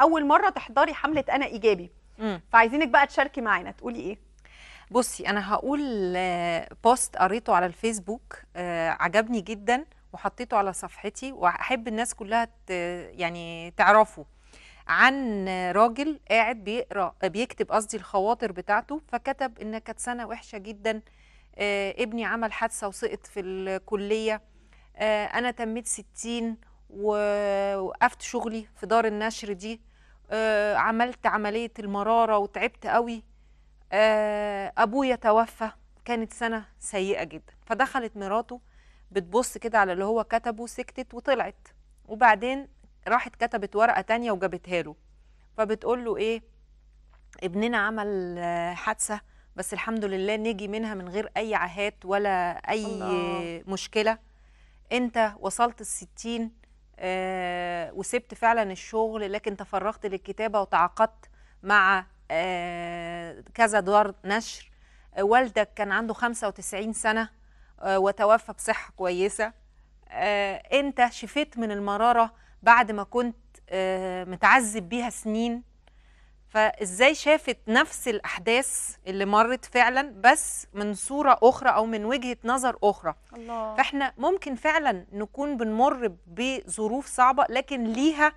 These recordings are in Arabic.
اول مره تحضري حمله انا ايجابي مم. فعايزينك بقى تشاركي معانا تقولي ايه بصي انا هقول بوست آه، قريته على الفيسبوك آه، عجبني جدا وحطيته على صفحتي واحب الناس كلها يعني تعرفه عن راجل قاعد بيقرا بيكتب قصدي الخواطر بتاعته فكتب ان كانت سنه وحشه جدا آه، ابني عمل حادثه وسقط في الكليه انا تميت 60 ووقفت شغلي في دار النشر دي آه عملت عمليه المراره وتعبت قوي آه ابويا توفى كانت سنه سيئه جدا فدخلت مراته بتبص كده على اللي هو كتبه سكتت وطلعت وبعدين راحت كتبت ورقه تانية وجابتها له فبتقول له ايه ابننا عمل آه، حادثه بس الحمد لله نجي منها من غير اي عهات ولا اي الله. مشكله انت وصلت الستين آه، وسبت فعلا الشغل لكن تفرغت للكتابه وتعاقدت مع آه، كذا دار نشر والدك كان عنده 95 سنه آه، وتوفى بصحه كويسه انت شفيت من المراره بعد ما كنت متعذب بيها سنين فازاي شافت نفس الاحداث اللي مرت فعلا بس من صوره اخرى او من وجهه نظر اخرى الله. فاحنا ممكن فعلا نكون بنمر بظروف صعبه لكن ليها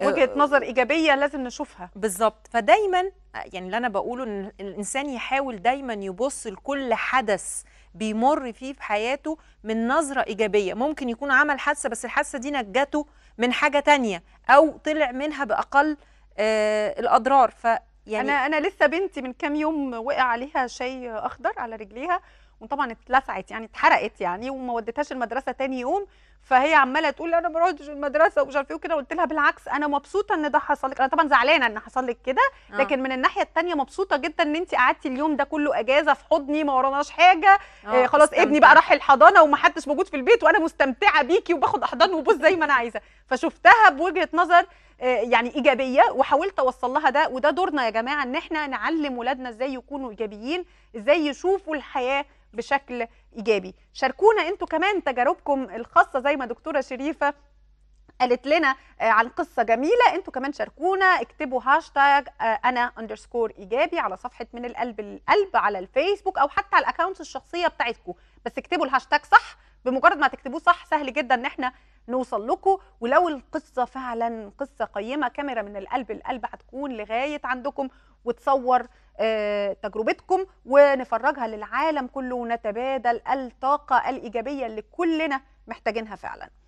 آه، وجهه نظر ايجابيه لازم نشوفها بالظبط فدايما يعني اللي انا بقوله ان الانسان يحاول دايما يبص لكل حدث بيمر فيه في حياته من نظره ايجابيه ممكن يكون عمل حادثه بس الحادثه دي نجته من حاجه تانية او طلع منها باقل آه، الاضرار ف يعني انا انا لسه بنتي من كام يوم وقع عليها شيء اخضر على رجليها وطبعا اتلسعت يعني اتحرقت يعني وما ودتهاش المدرسه تاني يوم فهي عماله تقول انا ما رحتش المدرسه ومش عارف ايه وكده قلت لها بالعكس انا مبسوطه ان ده حصل لك انا طبعا زعلانه ان حصل لك كده آه. لكن آه. من الناحيه الثانيه مبسوطه جدا ان انت قعدتي اليوم ده كله اجازه في حضني ما وراناش حاجه آه. آه خلاص استمتع. ابني بقى راح الحضانه ومحدش موجود في البيت وانا مستمتعه بيكي وباخد احضان وبوس زي ما انا عايزه فشفتها بوجهه نظر آه، يعني ايجابيه وحاولت اوصل لها ده وده دورنا يا جماعه ان احنا نعلم ولادنا ازاي يكونوا ايجابيين ازاي يشوفوا الحياه بشكل ايجابي شاركونا انتوا كمان تجاربكم الخاصه زي ما دكتوره شريفه قالت لنا آه، عن قصة جميلة انتوا كمان شاركونا اكتبوا هاشتاج آه، انا اندرسكور ايجابي على صفحة من القلب للقلب على الفيسبوك او حتى على الاكونتس الشخصية بتاعتكم بس اكتبوا الهاشتاج صح بمجرد ما تكتبوه صح سهل جدا ان احنا نوصل لكم ولو القصه فعلا قصه قيمه كاميرا من القلب القلب هتكون لغايه عندكم وتصور آه، تجربتكم ونفرجها للعالم كله ونتبادل الطاقه الايجابيه اللي كلنا محتاجينها فعلا